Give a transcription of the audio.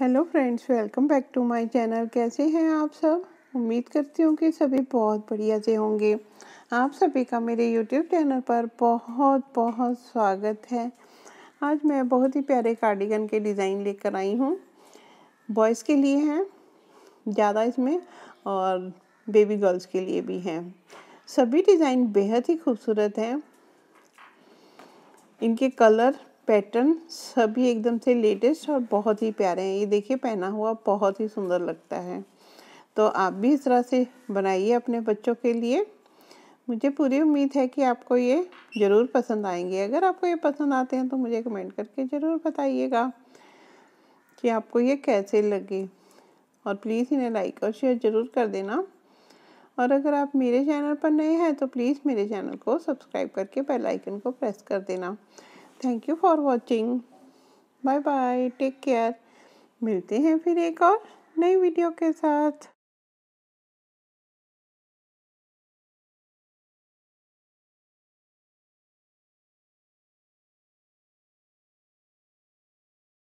hello friends welcome back to my channel कैसे हैं आप सब उम्मीद करती हूँ कि सभी बहुत बढ़िया से होंगे आप सभी का मेरे यूट्यूब चैनल पर बहुत बहुत स्वागत है आज मैं बहुत ही प्यारे कार्डिगन के डिज़ाइन लेकर आई हूँ बॉयज़ के लिए हैं ज़्यादा इसमें और बेबी गर्ल्स के लिए भी हैं सभी डिज़ाइन बेहद ही खूबसूरत हैं इनके कलर पैटर्न सभी एकदम से लेटेस्ट और बहुत ही प्यारे हैं ये देखिए पहना हुआ बहुत ही सुंदर लगता है तो आप भी इस तरह से बनाइए अपने बच्चों के लिए मुझे पूरी उम्मीद है कि आपको ये ज़रूर पसंद आएंगे अगर आपको ये पसंद आते हैं तो मुझे कमेंट करके ज़रूर बताइएगा कि आपको ये कैसे लगे और प्लीज़ इन्हें लाइक और शेयर ज़रूर कर देना और अगर आप मेरे चैनल पर नए हैं तो प्लीज़ मेरे चैनल को सब्सक्राइब करके बेल आइकन को प्रेस कर देना thank you for watching bye bye take care मिलते हैं फिर एक और नई वीडियो के साथ